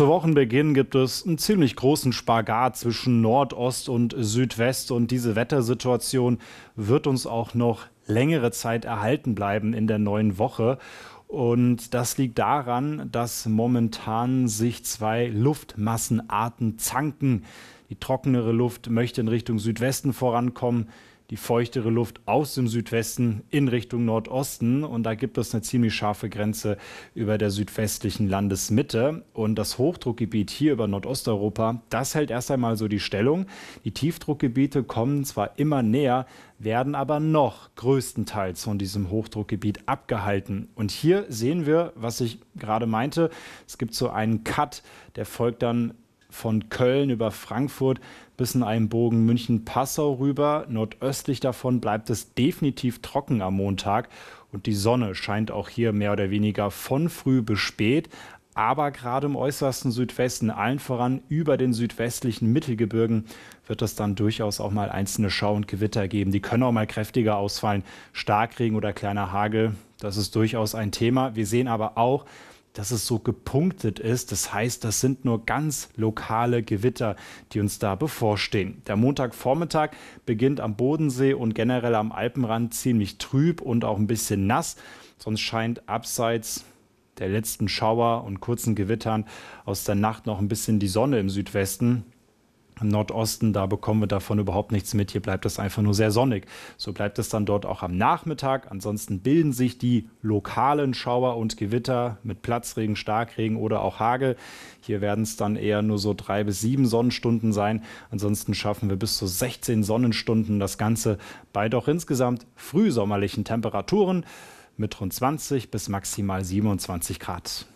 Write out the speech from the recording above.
Zu Wochenbeginn gibt es einen ziemlich großen Spagat zwischen Nordost und Südwest und diese Wettersituation wird uns auch noch längere Zeit erhalten bleiben in der neuen Woche. Und das liegt daran, dass momentan sich zwei Luftmassenarten zanken. Die trockenere Luft möchte in Richtung Südwesten vorankommen, die feuchtere Luft aus dem Südwesten in Richtung Nordosten. Und da gibt es eine ziemlich scharfe Grenze über der südwestlichen Landesmitte. Und das Hochdruckgebiet hier über Nordosteuropa, das hält erst einmal so die Stellung. Die Tiefdruckgebiete kommen zwar immer näher, werden aber noch größtenteils von diesem Hochdruckgebiet abgehalten. Und hier sehen wir, was ich gerade meinte. Es gibt so einen Cut, der folgt dann von Köln über Frankfurt bis in einen Bogen München-Passau rüber. Nordöstlich davon bleibt es definitiv trocken am Montag. Und die Sonne scheint auch hier mehr oder weniger von früh bis spät. Aber gerade im äußersten Südwesten, allen voran über den südwestlichen Mittelgebirgen, wird es dann durchaus auch mal einzelne Schau- und Gewitter geben. Die können auch mal kräftiger ausfallen. Starkregen oder kleiner Hagel, das ist durchaus ein Thema. Wir sehen aber auch, dass es so gepunktet ist. Das heißt, das sind nur ganz lokale Gewitter, die uns da bevorstehen. Der Montagvormittag beginnt am Bodensee und generell am Alpenrand ziemlich trüb und auch ein bisschen nass. Sonst scheint abseits der letzten Schauer und kurzen Gewittern aus der Nacht noch ein bisschen die Sonne im Südwesten im Nordosten, da bekommen wir davon überhaupt nichts mit. Hier bleibt es einfach nur sehr sonnig. So bleibt es dann dort auch am Nachmittag. Ansonsten bilden sich die lokalen Schauer und Gewitter mit Platzregen, Starkregen oder auch Hagel. Hier werden es dann eher nur so drei bis sieben Sonnenstunden sein. Ansonsten schaffen wir bis zu 16 Sonnenstunden das Ganze bei doch insgesamt frühsommerlichen Temperaturen mit rund 20 bis maximal 27 Grad.